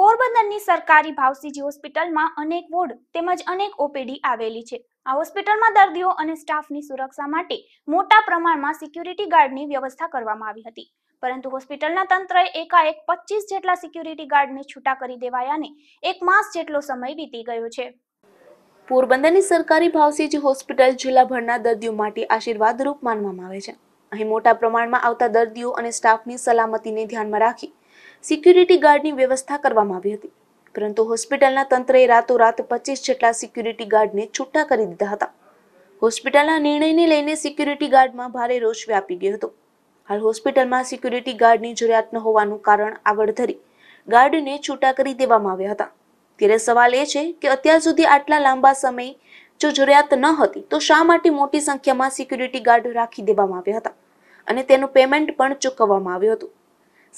પોરબંદરની સરકારી ભાવસીજી હોસ્પિટલમાં અનેક વોર્ડ તેમજ અનેક ઓપીડી આવેલી છે આ હોસ્પિટલમાં દર્દીઓ અને સ્ટાફની સુરક્ષા માટે મોટા પ્રમાણમાં સિક્યુરિટી ગાર્ડની વ્યવસ્થા કરવામાં આવી હતી પરંતુ હોસ્પિટલના તંત્રએ એકાએક પચીસ જેટલા સિક્યુરિટી ગાર્ડને છૂટા કરી દેવાયાને એક માસ જેટલો સમય વીતી ગયો છે પોરબંદરની સરકારી ભાવસીજી હોસ્પિટલ જિલ્લાભરના દર્દીઓ માટે આશીર્વાદરૂપ માનવામાં આવે છે અહીં મોટા પ્રમાણમાં આવતા દર્દીઓ અને સ્ટાફની સલામતીને ધ્યાનમાં રાખી સિક્યુરિટી ગાર્ડની વ્યવસ્થા કરવામાં આવી હતી પરંતુ હોસ્પિટલના તંત્રએ રાતોરાત પચીસ જેટલા સિક્યુરિટી ગાર્ડને છૂટા કરી દીધા હતા હોસ્પિટલના નિર્ણયને લઈને સિક્યુરિટી ગાર્ડમાં ભારે રોષ વ્યાપી ગયો હતો હાલ હોસ્પિટલમાં સિક્યુરિટી ગાર્ડની જરૂરિયાત ન હોવાનું કારણ આગળ ધરી ગાર્ડને છૂટા કરી દેવામાં આવ્યા હતા ત્યારે સવાલ એ છે કે અત્યાર સુધી આટલા લાંબા સમય જો જરૂરિયાત ન હતી તો શા માટે મોટી સંખ્યામાં સિક્યુરિટી ગાર્ડ રાખી દેવામાં આવ્યા હતા અને તેનું પેમેન્ટ પણ ચૂકવવામાં આવ્યું હતું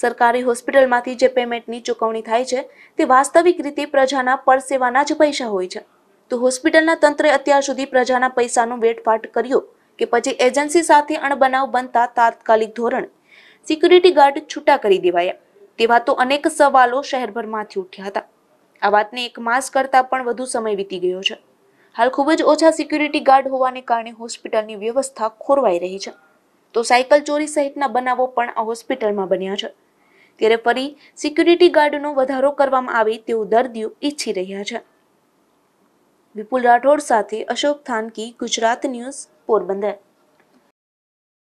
સરકારી હોસ્પિટલમાંથી જે પેમેન્ટની ચૂકવણી થાય છે તે વાસ્તવિક રીતે પ્રજાના પરસેવાના જ પૈસા હોય છે તો હોસ્પિટલના તંત્રે અત્યાર સુધી પ્રજાના પૈસાનો વેટફાટ કર્યો કે પછી એજન્સી સાથે અણબનાવ બનતા તાત્કાલિક ધોરણ સિક્યુરિટી ગાર્ડ છૂટા કરી દેવાયા તેવા તો અનેક સવાલો શહેરભરમાંથી ઉઠ્યા હતા આ વાતને એક માસ કરતાં પણ વધુ સમય વીતી ગયો છે હાલ ખૂબ જ ઓછા સિક્યુરિટી ગાર્ડ હોવાને કારણે હોસ્પિટલની વ્યવસ્થા ખોરવાઈ રહી છે તો સાયકલ ચોરી સહિતના બનાવો પણ આ હોસ્પિટલમાં બન્યા છે ત્યારે ફરી સિક્યુરિટી ગાર્ડનો વધારો કરવામાં આવે તેવું દર્દીઓ ઈચ્છી રહ્યા છે વિપુલ રાઠોડ સાથે અશોક થાનકી ગુજરાત ન્યૂઝ પોરબંદર